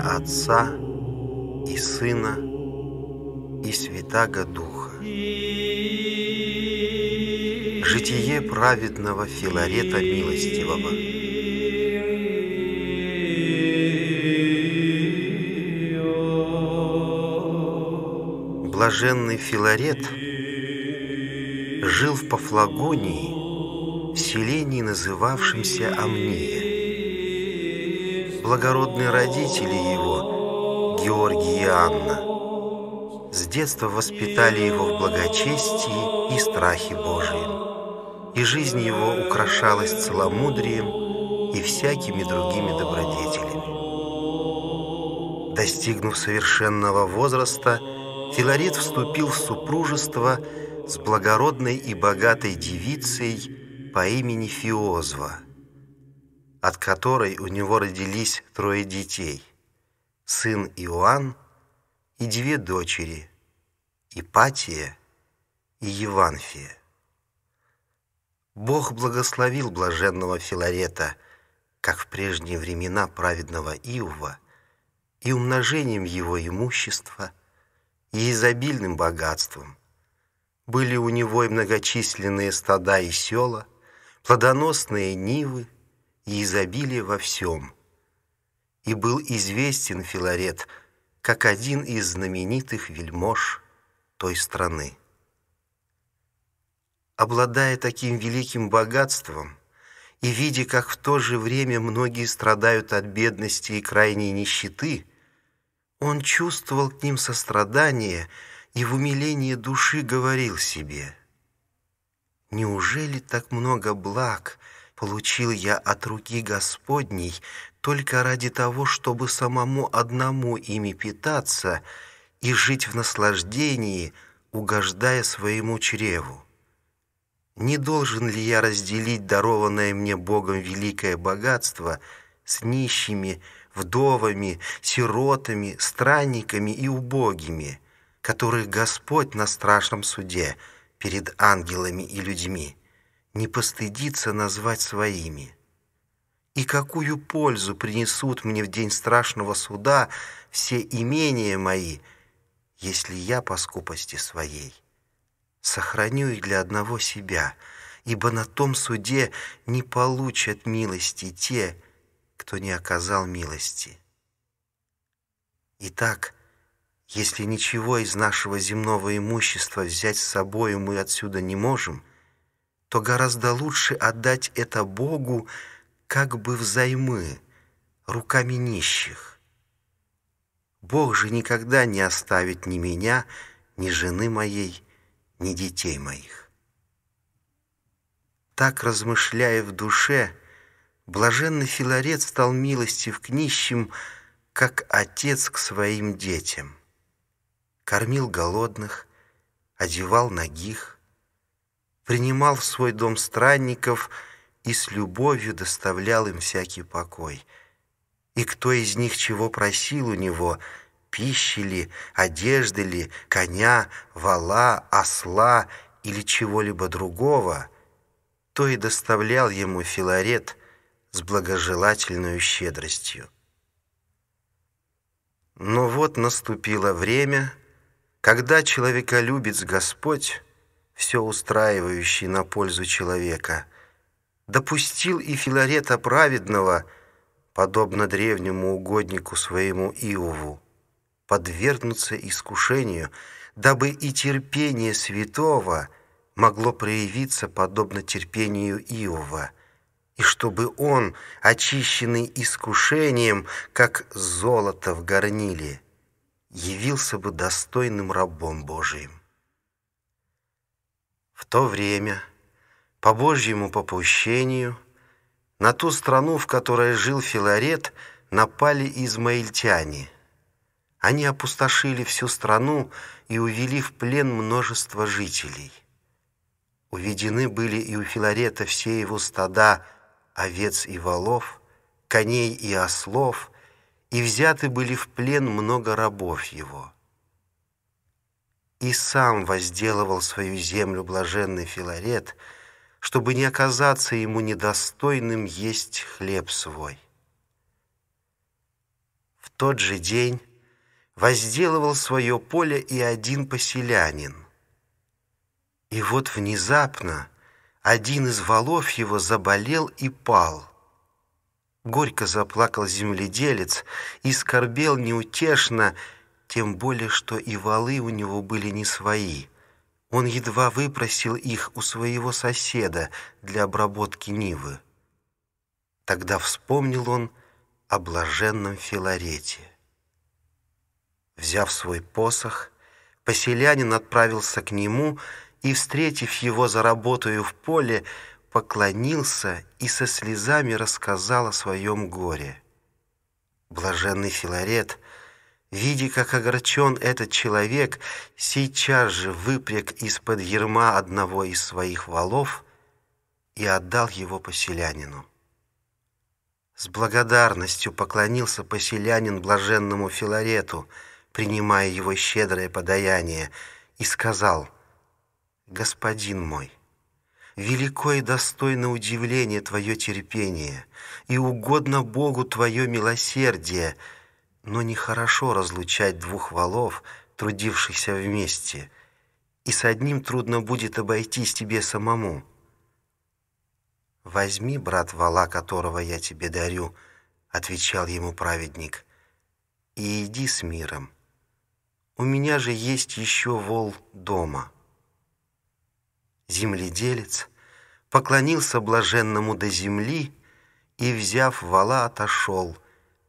Отца и Сына и Святаго Духа. Житие праведного Филарета Милостивого. Блаженный Филарет жил в Пафлагонии, в селении, называвшемся Амния благородные родители его, Георгий и Анна, с детства воспитали его в благочестии и страхе Божием, и жизнь его украшалась целомудрием и всякими другими добродетелями. Достигнув совершенного возраста, Филарет вступил в супружество с благородной и богатой девицей по имени Фиозва – от которой у него родились трое детей – сын Иоанн и две дочери – Ипатия и Еванфия. Бог благословил блаженного Филарета, как в прежние времена праведного Иова, и умножением его имущества, и изобильным богатством. Были у него и многочисленные стада и села, плодоносные нивы – и изобилие во всем. И был известен Филарет как один из знаменитых вельмож той страны. Обладая таким великим богатством и видя, как в то же время многие страдают от бедности и крайней нищеты, он чувствовал к ним сострадание и в умилении души говорил себе, «Неужели так много благ — получил я от руки Господней только ради того, чтобы самому одному ими питаться и жить в наслаждении, угождая своему чреву. Не должен ли я разделить дарованное мне Богом великое богатство с нищими, вдовами, сиротами, странниками и убогими, которых Господь на страшном суде перед ангелами и людьми не постыдится назвать своими. И какую пользу принесут мне в день страшного суда все имения мои, если я по скупости своей сохраню их для одного себя, ибо на том суде не получат милости те, кто не оказал милости. Итак, если ничего из нашего земного имущества взять с собой мы отсюда не можем — то гораздо лучше отдать это Богу как бы взаймы, руками нищих. Бог же никогда не оставит ни меня, ни жены моей, ни детей моих. Так, размышляя в душе, блаженный Филарет стал милостив к нищим, как отец к своим детям. Кормил голодных, одевал ногих, принимал в свой дом странников и с любовью доставлял им всякий покой. И кто из них чего просил у него, пищи ли, одежды ли, коня, вала, осла или чего-либо другого, то и доставлял ему Филарет с благожелательной щедростью. Но вот наступило время, когда человеколюбец Господь все устраивающий на пользу человека. Допустил и Филарета Праведного, подобно древнему угоднику своему Иову, подвергнуться искушению, дабы и терпение святого могло проявиться подобно терпению Иова, и чтобы он, очищенный искушением, как золото в горниле, явился бы достойным рабом Божиим в то время, по Божьему попущению, на ту страну, в которой жил Филарет, напали измаильтяне. Они опустошили всю страну и увели в плен множество жителей. Уведены были и у Филарета все его стада овец и волов, коней и ослов, и взяты были в плен много рабов его и сам возделывал свою землю блаженный Филарет, чтобы не оказаться ему недостойным есть хлеб свой. В тот же день возделывал свое поле и один поселянин. И вот внезапно один из валов его заболел и пал. Горько заплакал земледелец и скорбел неутешно, тем более, что и валы у него были не свои. Он едва выпросил их у своего соседа для обработки Нивы. Тогда вспомнил он о блаженном Филарете. Взяв свой посох, поселянин отправился к нему и, встретив его за работою в поле, поклонился и со слезами рассказал о своем горе. Блаженный Филарет Видя, как огорчен этот человек, сейчас же выпряг из-под ерма одного из своих валов и отдал его поселянину. С благодарностью поклонился поселянин блаженному Филарету, принимая его щедрое подаяние, и сказал, «Господин мой, велико и достойно удивление твое терпение, и угодно Богу твое милосердие — но нехорошо разлучать двух валов, трудившихся вместе, и с одним трудно будет обойтись тебе самому. «Возьми, брат вала, которого я тебе дарю», — отвечал ему праведник, — «и иди с миром. У меня же есть еще вол дома». Земледелец поклонился блаженному до земли и, взяв вала, отошел —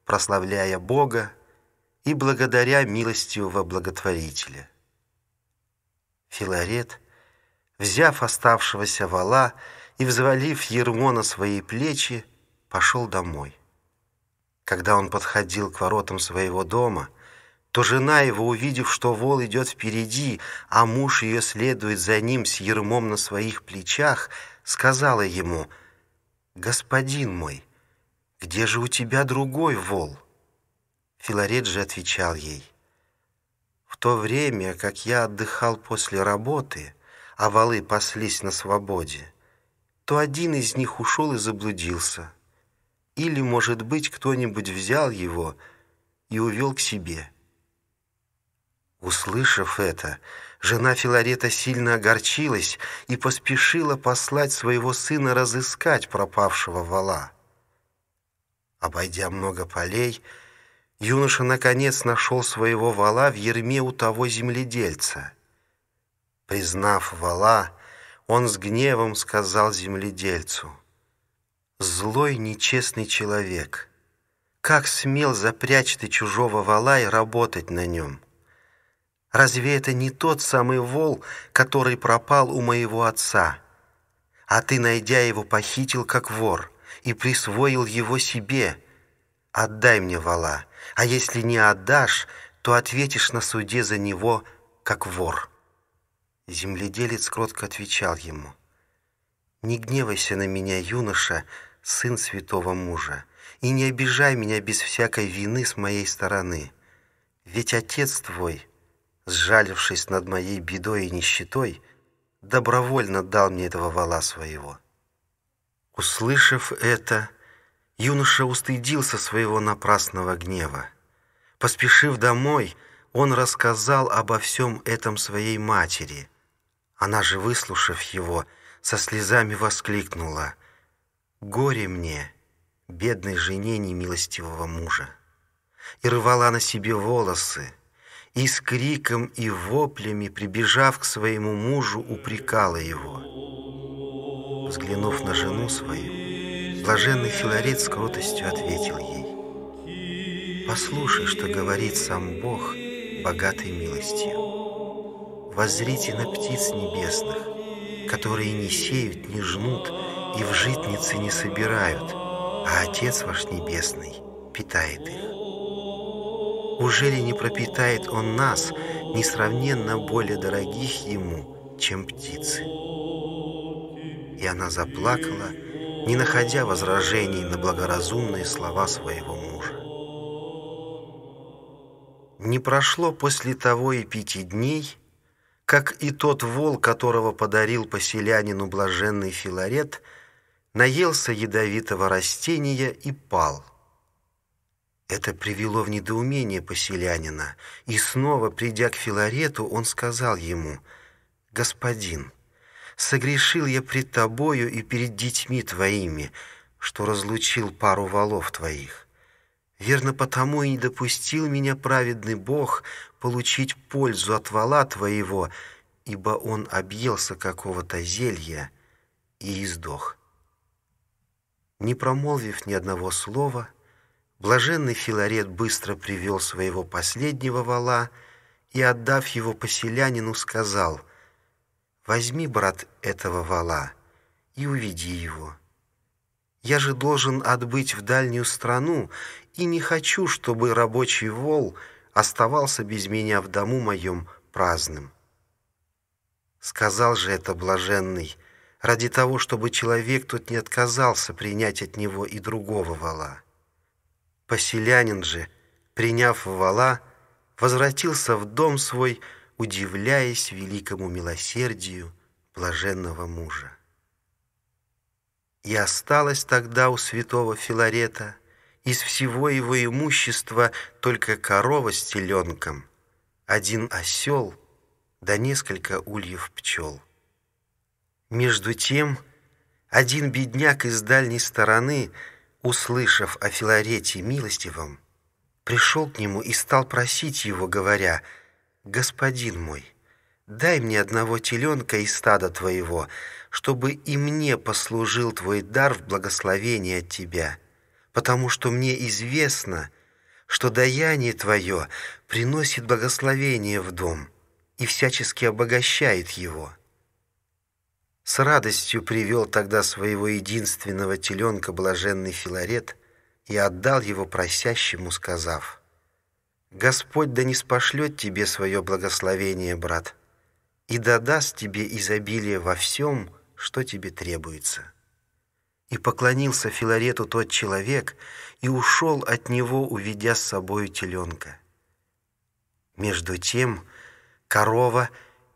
прославляя Бога и благодаря милостивого благотворителя. Филарет, взяв оставшегося вала и взвалив ермо на свои плечи, пошел домой. Когда он подходил к воротам своего дома, то жена его, увидев, что вол идет впереди, а муж ее следует за ним с ермом на своих плечах, сказала ему, «Господин мой, — «Где же у тебя другой вол?» Филарет же отвечал ей. «В то время, как я отдыхал после работы, а волы паслись на свободе, то один из них ушел и заблудился. Или, может быть, кто-нибудь взял его и увел к себе». Услышав это, жена Филарета сильно огорчилась и поспешила послать своего сына разыскать пропавшего вола. Обойдя много полей, юноша наконец нашел своего вала в ерме у того земледельца. Признав вала, он с гневом сказал земледельцу, «Злой нечестный человек, как смел запрячь ты чужого вала и работать на нем? Разве это не тот самый вол, который пропал у моего отца? А ты, найдя его, похитил как вор» и присвоил его себе. Отдай мне вала, а если не отдашь, то ответишь на суде за него, как вор». Земледелец кротко отвечал ему, «Не гневайся на меня, юноша, сын святого мужа, и не обижай меня без всякой вины с моей стороны. Ведь отец твой, сжалившись над моей бедой и нищетой, добровольно дал мне этого вала своего». Услышав это, юноша устыдился своего напрасного гнева. Поспешив домой, он рассказал обо всем этом своей матери. Она же, выслушав его, со слезами воскликнула «Горе мне, бедной жене немилостивого мужа!» и рвала на себе волосы, и с криком и воплями, прибежав к своему мужу, упрекала его взглянув на жену свою, блаженный Филарет с кротостью ответил ей, «Послушай, что говорит сам Бог, богатой милостью. Воззрите на птиц небесных, которые не сеют, не жнут и в житницы не собирают, а Отец ваш Небесный питает их. Ужели не пропитает Он нас, несравненно более дорогих Ему, чем птицы?» и она заплакала, не находя возражений на благоразумные слова своего мужа. Не прошло после того и пяти дней, как и тот вол, которого подарил поселянину блаженный Филарет, наелся ядовитого растения и пал. Это привело в недоумение поселянина, и снова, придя к Филарету, он сказал ему «Господин» согрешил я пред тобою и перед детьми твоими, что разлучил пару валов твоих. Верно потому и не допустил меня праведный Бог получить пользу от вала твоего, ибо он объелся какого-то зелья и издох. Не промолвив ни одного слова, блаженный Филарет быстро привел своего последнего вала и, отдав его поселянину, сказал — возьми, брат, этого вала и уведи его. Я же должен отбыть в дальнюю страну, и не хочу, чтобы рабочий вол оставался без меня в дому моем праздным. Сказал же это блаженный, ради того, чтобы человек тут не отказался принять от него и другого вала. Поселянин же, приняв вала, возвратился в дом свой, удивляясь великому милосердию блаженного мужа. И осталось тогда у святого Филарета из всего его имущества только корова с теленком, один осел да несколько ульев пчел. Между тем, один бедняк из дальней стороны, услышав о Филарете милостивом, пришел к нему и стал просить его, говоря — «Господин мой, дай мне одного теленка из стада твоего, чтобы и мне послужил твой дар в благословении от тебя, потому что мне известно, что даяние твое приносит благословение в дом и всячески обогащает его». С радостью привел тогда своего единственного теленка блаженный Филарет и отдал его просящему, сказав — Господь да не спошлет тебе свое благословение, брат, и додаст тебе изобилие во всем, что тебе требуется». И поклонился Филарету тот человек, и ушел от него, уведя с собою теленка. Между тем корова,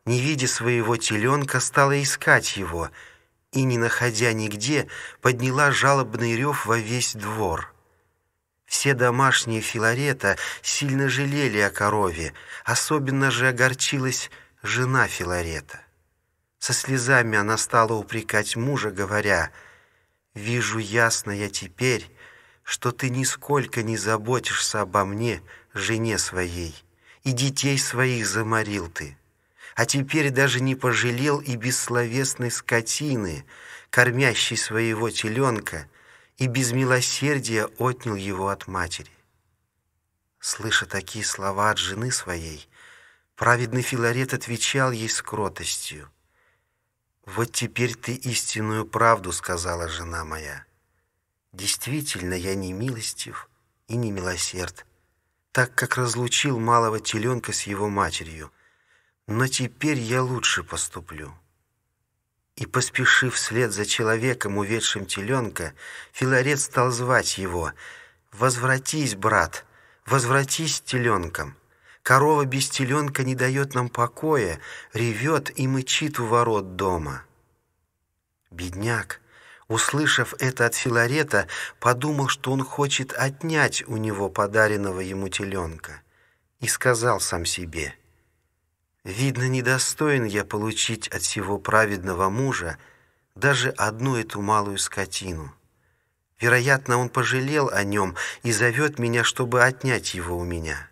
не видя своего теленка, стала искать его, и, не находя нигде, подняла жалобный рев во весь двор — все домашние Филарета сильно жалели о корове, особенно же огорчилась жена Филарета. Со слезами она стала упрекать мужа, говоря, «Вижу ясно я теперь, что ты нисколько не заботишься обо мне, жене своей, и детей своих заморил ты. А теперь даже не пожалел и бессловесной скотины, кормящей своего теленка, и без милосердия отнял его от матери. Слыша такие слова от жены своей, праведный Филарет отвечал ей с кротостью. «Вот теперь ты истинную правду сказала, жена моя. Действительно, я не милостив и не милосерд, так как разлучил малого теленка с его матерью, но теперь я лучше поступлю». И, поспешив вслед за человеком, уведшим теленка, Филарет стал звать его «Возвратись, брат, возвратись теленком! Корова без теленка не дает нам покоя, ревет и мычит у ворот дома». Бедняк, услышав это от Филарета, подумал, что он хочет отнять у него подаренного ему теленка, и сказал сам себе – Видно, недостоин я получить от сего праведного мужа даже одну эту малую скотину. Вероятно, он пожалел о нем и зовет меня, чтобы отнять его у меня.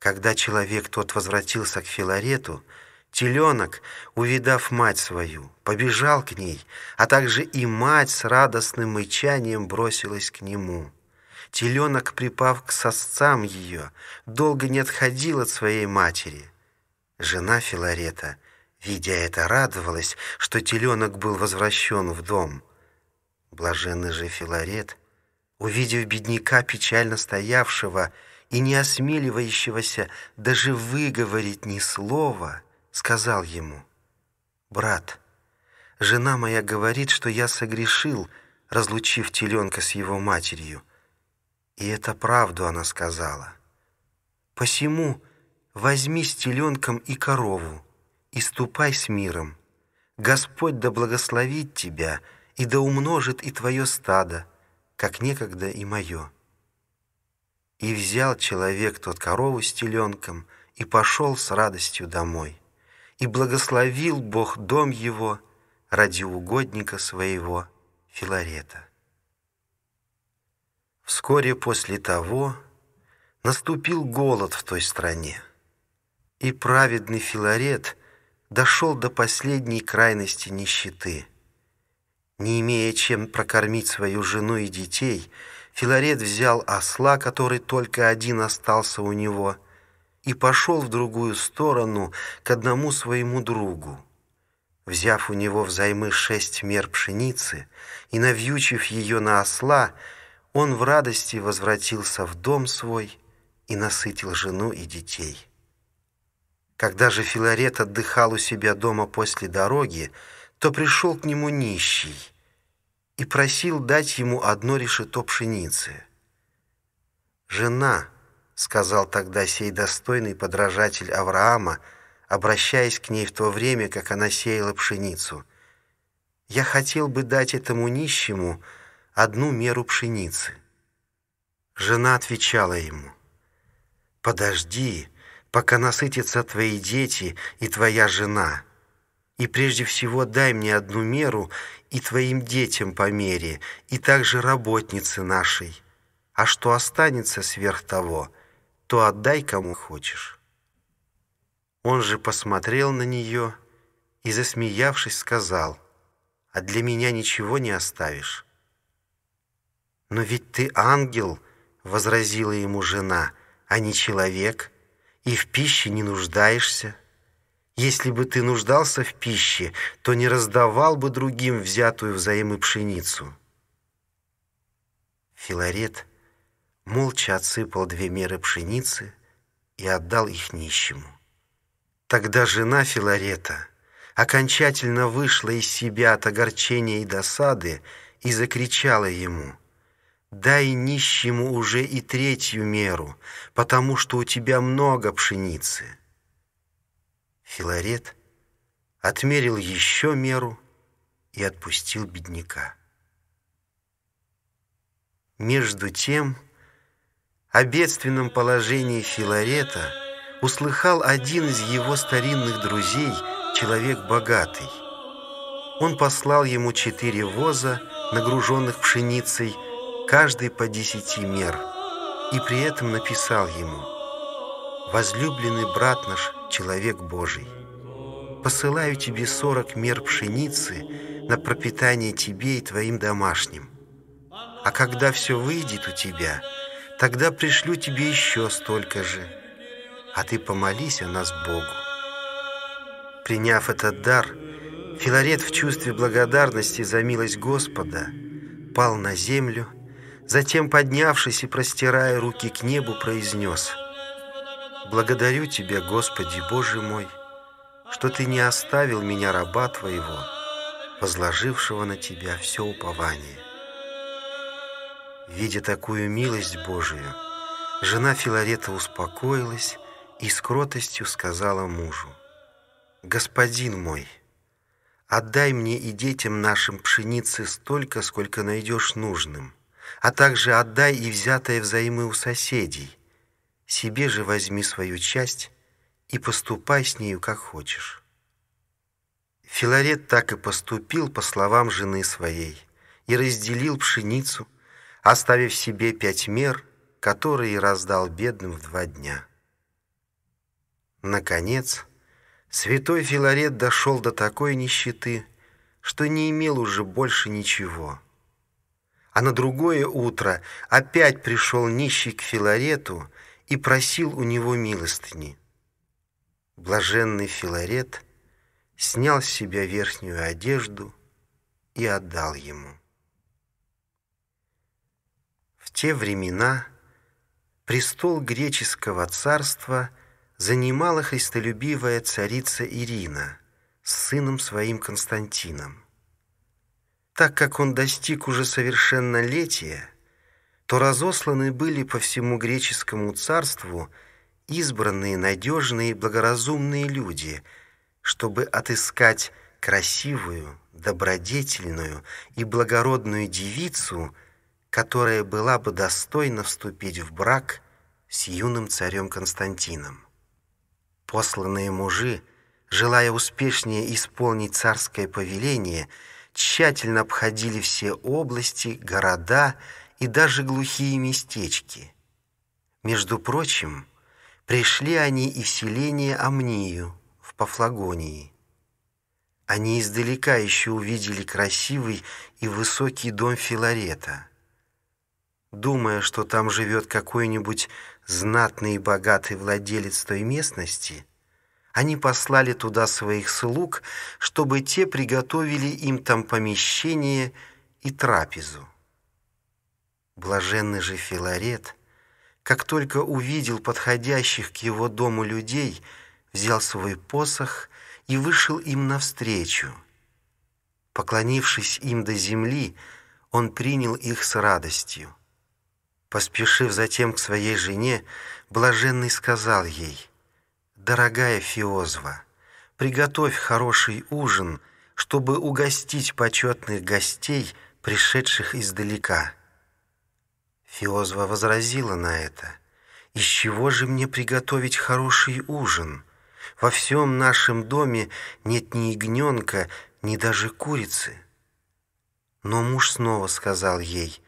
Когда человек тот возвратился к Филарету, теленок, увидав мать свою, побежал к ней, а также и мать с радостным мычанием бросилась к нему. Теленок, припав к сосцам ее, долго не отходил от своей матери. Жена Филарета, видя это, радовалась, что теленок был возвращен в дом. Блаженный же Филарет, увидев бедняка, печально стоявшего и не осмеливающегося даже выговорить ни слова, сказал ему, «Брат, жена моя говорит, что я согрешил, разлучив теленка с его матерью. И это правду она сказала. «Посему возьми с теленком и корову, и ступай с миром. Господь да благословит тебя, и да умножит и твое стадо, как некогда и мое». И взял человек тот корову с теленком и пошел с радостью домой. И благословил Бог дом его ради угодника своего Филарета. Вскоре после того наступил голод в той стране, и праведный Филарет дошел до последней крайности нищеты. Не имея чем прокормить свою жену и детей, Филарет взял осла, который только один остался у него, и пошел в другую сторону к одному своему другу. Взяв у него взаймы шесть мер пшеницы и навьючив ее на осла, он в радости возвратился в дом свой и насытил жену и детей. Когда же Филарет отдыхал у себя дома после дороги, то пришел к нему нищий и просил дать ему одно решето пшеницы. «Жена», — сказал тогда сей достойный подражатель Авраама, обращаясь к ней в то время, как она сеяла пшеницу, — «я хотел бы дать этому нищему, — одну меру пшеницы. Жена отвечала ему, «Подожди, пока насытятся твои дети и твоя жена, и прежде всего дай мне одну меру и твоим детям по мере, и также работнице нашей, а что останется сверх того, то отдай кому хочешь». Он же посмотрел на нее и, засмеявшись, сказал, «А для меня ничего не оставишь». «Но ведь ты ангел», — возразила ему жена, — «а не человек, и в пище не нуждаешься. Если бы ты нуждался в пище, то не раздавал бы другим взятую взаимы пшеницу». Филарет молча отсыпал две меры пшеницы и отдал их нищему. Тогда жена Филарета окончательно вышла из себя от огорчения и досады и закричала ему — Дай нищему уже и третью меру, потому что у тебя много пшеницы. Филарет отмерил еще меру и отпустил бедняка. Между тем, о бедственном положении Филарета услыхал один из его старинных друзей, человек богатый. Он послал ему четыре воза, нагруженных пшеницей, каждый по десяти мер, и при этом написал ему «Возлюбленный брат наш, человек Божий, посылаю тебе сорок мер пшеницы на пропитание тебе и твоим домашним. А когда все выйдет у тебя, тогда пришлю тебе еще столько же, а ты помолись о нас Богу». Приняв этот дар, Филарет в чувстве благодарности за милость Господа пал на землю Затем, поднявшись и простирая руки к небу, произнес «Благодарю Тебя, Господи, Боже мой, что Ты не оставил меня, раба Твоего, возложившего на Тебя все упование». Видя такую милость Божию, жена Филарета успокоилась и с кротостью сказала мужу, «Господин мой, отдай мне и детям нашим пшеницы столько, сколько найдешь нужным» а также отдай и взятое взаймы у соседей. Себе же возьми свою часть и поступай с нею, как хочешь». Филарет так и поступил, по словам жены своей, и разделил пшеницу, оставив себе пять мер, которые раздал бедным в два дня. Наконец, святой Филарет дошел до такой нищеты, что не имел уже больше ничего — а на другое утро опять пришел нищий к Филарету и просил у него милостыни. Блаженный Филарет снял с себя верхнюю одежду и отдал ему. В те времена престол греческого царства занимала христолюбивая царица Ирина с сыном своим Константином. Так как он достиг уже совершеннолетия, то разосланы были по всему греческому царству избранные, надежные и благоразумные люди, чтобы отыскать красивую, добродетельную и благородную девицу, которая была бы достойна вступить в брак с юным царем Константином. Посланные мужи, желая успешнее исполнить царское повеление – тщательно обходили все области, города и даже глухие местечки. Между прочим, пришли они и в селение Амнию в Пафлагонии. Они издалека еще увидели красивый и высокий дом Филарета. Думая, что там живет какой-нибудь знатный и богатый владелец той местности, они послали туда своих слуг, чтобы те приготовили им там помещение и трапезу. Блаженный же Филарет, как только увидел подходящих к его дому людей, взял свой посох и вышел им навстречу. Поклонившись им до земли, он принял их с радостью. Поспешив затем к своей жене, блаженный сказал ей — Дорогая Фиозва, приготовь хороший ужин, чтобы угостить почетных гостей, пришедших издалека. Фиозва возразила на это. «Из чего же мне приготовить хороший ужин? Во всем нашем доме нет ни ягненка, ни даже курицы». Но муж снова сказал ей,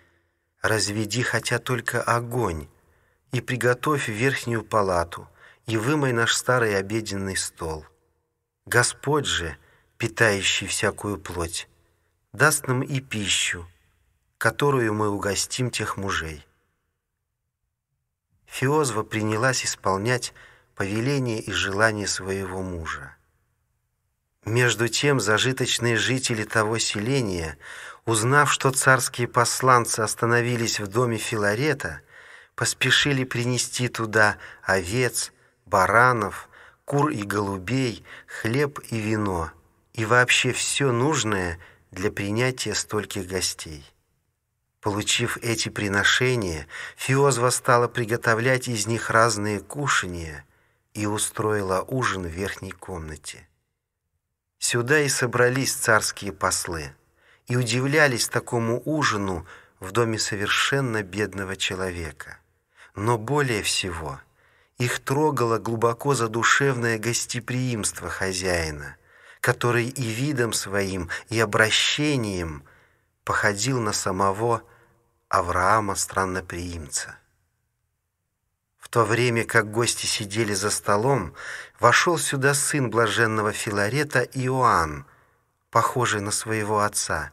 «Разведи хотя только огонь и приготовь верхнюю палату, и вымой наш старый обеденный стол. Господь же, питающий всякую плоть, даст нам и пищу, которую мы угостим тех мужей». Фиозва принялась исполнять повеление и желание своего мужа. Между тем зажиточные жители того селения, узнав, что царские посланцы остановились в доме Филарета, поспешили принести туда овец, баранов, кур и голубей, хлеб и вино, и вообще все нужное для принятия стольких гостей. Получив эти приношения, Фиозва стала приготовлять из них разные кушания и устроила ужин в верхней комнате. Сюда и собрались царские послы и удивлялись такому ужину в доме совершенно бедного человека. Но более всего – их трогало глубоко задушевное гостеприимство хозяина, который и видом своим, и обращением походил на самого Авраама Странноприимца. В то время, как гости сидели за столом, вошел сюда сын блаженного Филарета Иоанн, похожий на своего отца,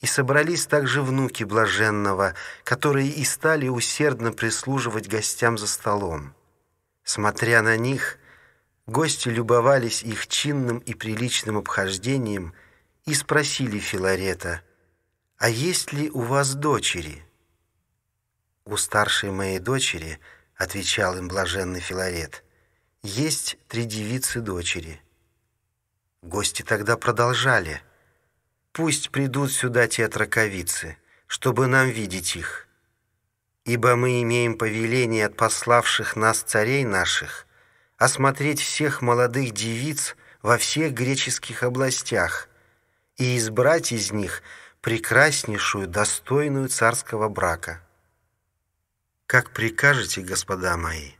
и собрались также внуки блаженного, которые и стали усердно прислуживать гостям за столом. Смотря на них, гости любовались их чинным и приличным обхождением и спросили Филарета, «А есть ли у вас дочери?» «У старшей моей дочери», — отвечал им блаженный Филарет, «есть три девицы-дочери». Гости тогда продолжали, «Пусть придут сюда те отраковицы, чтобы нам видеть их». Ибо мы имеем повеление от пославших нас царей наших осмотреть всех молодых девиц во всех греческих областях и избрать из них прекраснейшую, достойную царского брака. «Как прикажете, господа мои,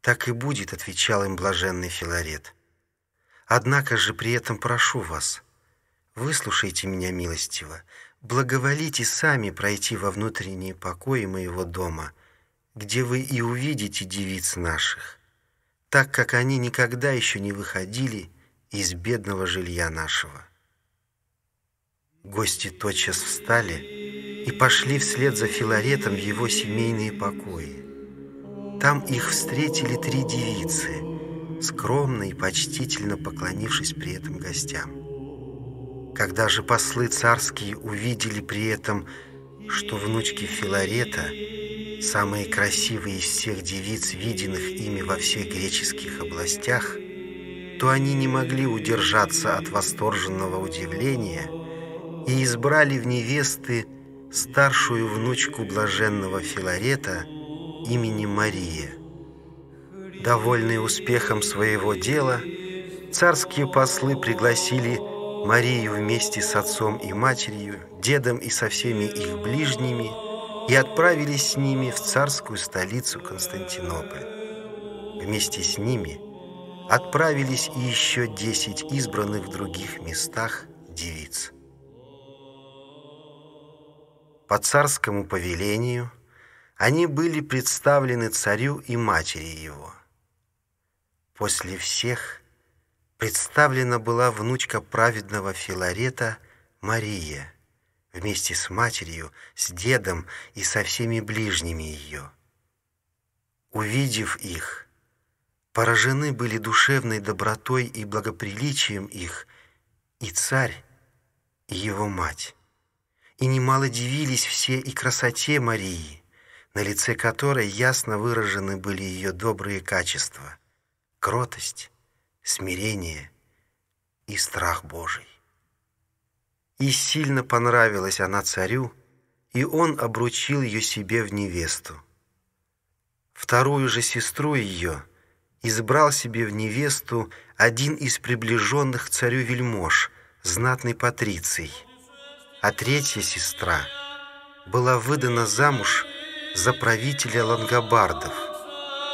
так и будет», — отвечал им блаженный Филарет. «Однако же при этом прошу вас, выслушайте меня милостиво, — благоволите сами пройти во внутренние покои моего дома, где вы и увидите девиц наших, так как они никогда еще не выходили из бедного жилья нашего». Гости тотчас встали и пошли вслед за Филаретом в его семейные покои. Там их встретили три девицы, скромно и почтительно поклонившись при этом гостям. Когда же послы царские увидели при этом, что внучки Филарета, самые красивые из всех девиц, виденных ими во всех греческих областях, то они не могли удержаться от восторженного удивления и избрали в невесты старшую внучку блаженного Филарета имени Мария. Довольные успехом своего дела, царские послы пригласили Марию вместе с отцом и матерью, дедом и со всеми их ближними, и отправились с ними в царскую столицу Константинополь. Вместе с ними отправились и еще десять избранных в других местах девиц. По царскому повелению они были представлены царю и матери его. После всех – представлена была внучка праведного Филарета Мария вместе с матерью, с дедом и со всеми ближними ее. Увидев их, поражены были душевной добротой и благоприличием их и царь, и его мать. И немало дивились все и красоте Марии, на лице которой ясно выражены были ее добрые качества — кротость, смирение и страх Божий. И сильно понравилась она царю, и он обручил ее себе в невесту. Вторую же сестру ее избрал себе в невесту один из приближенных к царю вельмож, знатный патриций, а третья сестра была выдана замуж за правителя лангобардов,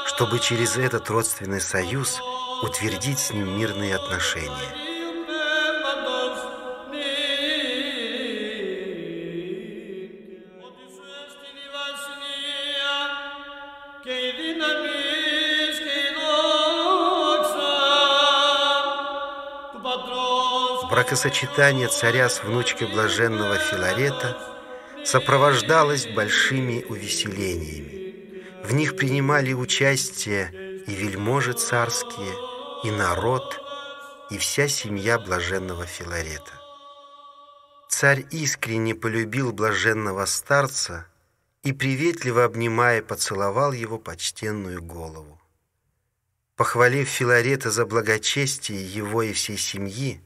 чтобы через этот родственный союз – утвердить с ним мирные отношения. Бракосочетание царя с внучкой блаженного Филарета сопровождалось большими увеселениями. В них принимали участие и вельможи царские – и народ, и вся семья блаженного Филарета. Царь искренне полюбил блаженного старца и, приветливо обнимая, поцеловал его почтенную голову. Похвалив Филарета за благочестие его и всей семьи,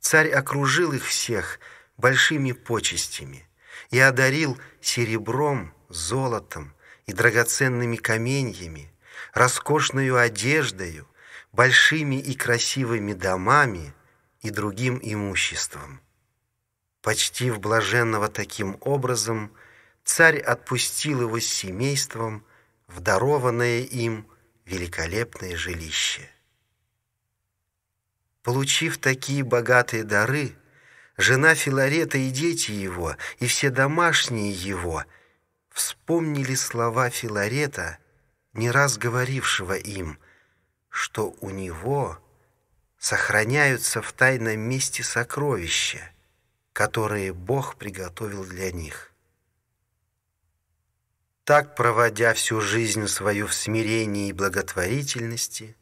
царь окружил их всех большими почестями и одарил серебром, золотом и драгоценными каменьями, роскошною одеждою, большими и красивыми домами и другим имуществом. Почти в блаженного таким образом, царь отпустил его с семейством в дарованное им великолепное жилище. Получив такие богатые дары, жена Филарета и дети его, и все домашние его вспомнили слова Филарета, не раз говорившего им – что у него сохраняются в тайном месте сокровища, которые Бог приготовил для них. Так, проводя всю жизнь свою в смирении и благотворительности,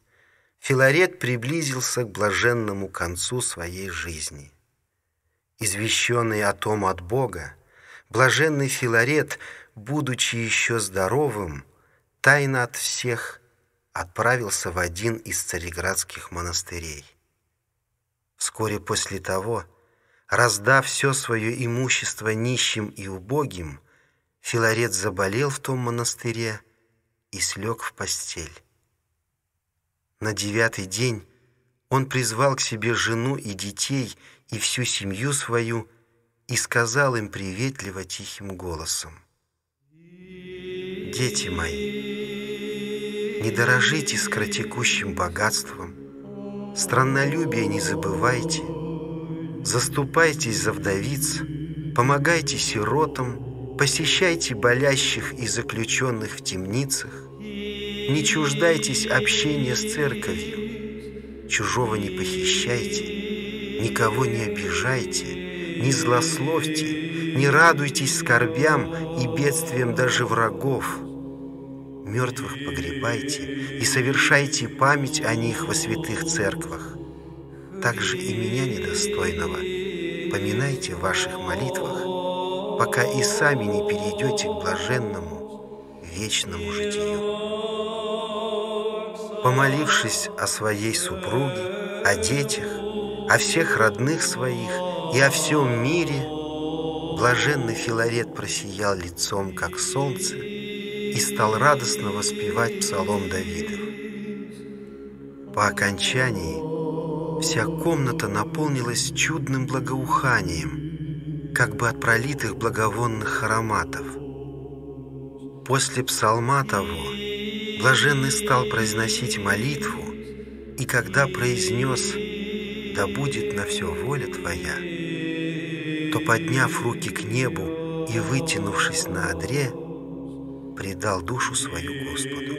Филарет приблизился к блаженному концу своей жизни. Извещенный о том от Бога, блаженный Филарет, будучи еще здоровым, тайно от всех – отправился в один из цареградских монастырей. Вскоре после того, раздав все свое имущество нищим и убогим, Филарет заболел в том монастыре и слег в постель. На девятый день он призвал к себе жену и детей и всю семью свою и сказал им приветливо тихим голосом, «Дети мои, не дорожите скоротекущим богатством, страннолюбие не забывайте, заступайтесь за вдовиц, помогайте сиротам, посещайте болящих и заключенных в темницах, не чуждайтесь общения с церковью, чужого не похищайте, никого не обижайте, не злословьте, не радуйтесь скорбям и бедствиям даже врагов – мертвых погребайте и совершайте память о них во святых церквах. Также и меня недостойного поминайте в ваших молитвах, пока и сами не перейдете к блаженному вечному житию. Помолившись о своей супруге, о детях, о всех родных своих и о всем мире, блаженный Филарет просиял лицом, как солнце, и стал радостно воспевать псалом Давидов. По окончании вся комната наполнилась чудным благоуханием, как бы от пролитых благовонных ароматов. После псалма того блаженный стал произносить молитву, и когда произнес «Да будет на все воля Твоя», то, подняв руки к небу и вытянувшись на одре, предал душу свою Господу.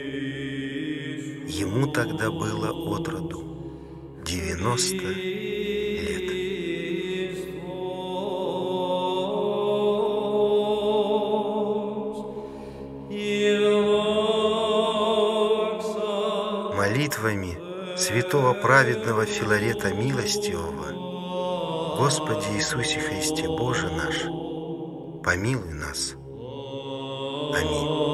Ему тогда было от роду 90 лет. Молитвами святого праведного Филарета Милостивого, Господи Иисусе Христе Боже наш, помилуй нас. Аминь.